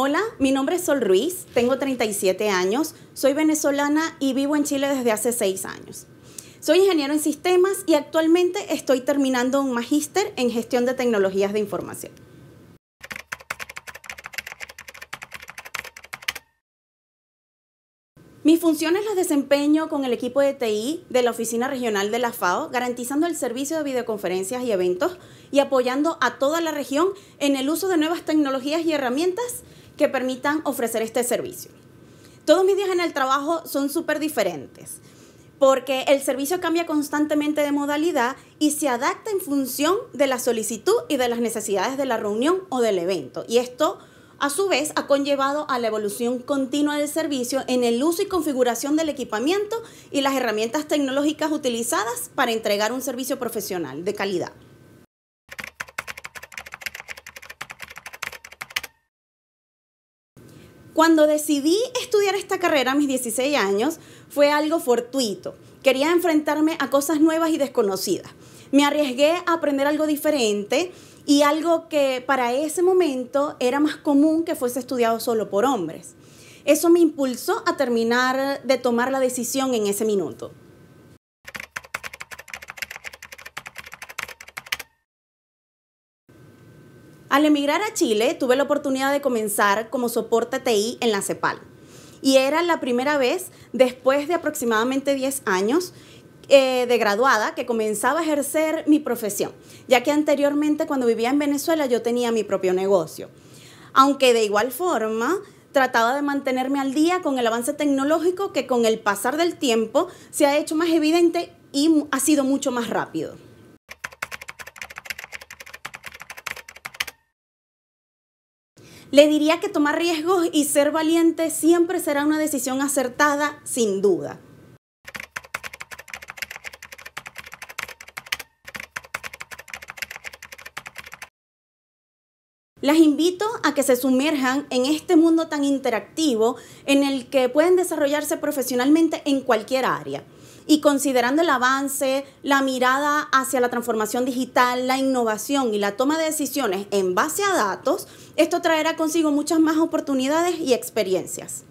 Hola, mi nombre es Sol Ruiz, tengo 37 años, soy venezolana y vivo en Chile desde hace 6 años. Soy ingeniero en sistemas y actualmente estoy terminando un magíster en gestión de tecnologías de información. Mis funciones las desempeño con el equipo de TI de la Oficina Regional de la FAO, garantizando el servicio de videoconferencias y eventos y apoyando a toda la región en el uso de nuevas tecnologías y herramientas que permitan ofrecer este servicio. Todos mis días en el trabajo son súper diferentes porque el servicio cambia constantemente de modalidad y se adapta en función de la solicitud y de las necesidades de la reunión o del evento. Y esto, a su vez, ha conllevado a la evolución continua del servicio en el uso y configuración del equipamiento y las herramientas tecnológicas utilizadas para entregar un servicio profesional de calidad. Cuando decidí estudiar esta carrera a mis 16 años, fue algo fortuito. Quería enfrentarme a cosas nuevas y desconocidas. Me arriesgué a aprender algo diferente y algo que para ese momento era más común que fuese estudiado solo por hombres. Eso me impulsó a terminar de tomar la decisión en ese minuto. Al emigrar a Chile, tuve la oportunidad de comenzar como soporte TI en la CEPAL. Y era la primera vez, después de aproximadamente 10 años, eh, de graduada que comenzaba a ejercer mi profesión, ya que anteriormente cuando vivía en Venezuela yo tenía mi propio negocio. Aunque de igual forma trataba de mantenerme al día con el avance tecnológico que con el pasar del tiempo se ha hecho más evidente y ha sido mucho más rápido. Le diría que tomar riesgos y ser valiente siempre será una decisión acertada, sin duda. Las invito a que se sumerjan en este mundo tan interactivo en el que pueden desarrollarse profesionalmente en cualquier área y considerando el avance, la mirada hacia la transformación digital, la innovación y la toma de decisiones en base a datos, esto traerá consigo muchas más oportunidades y experiencias.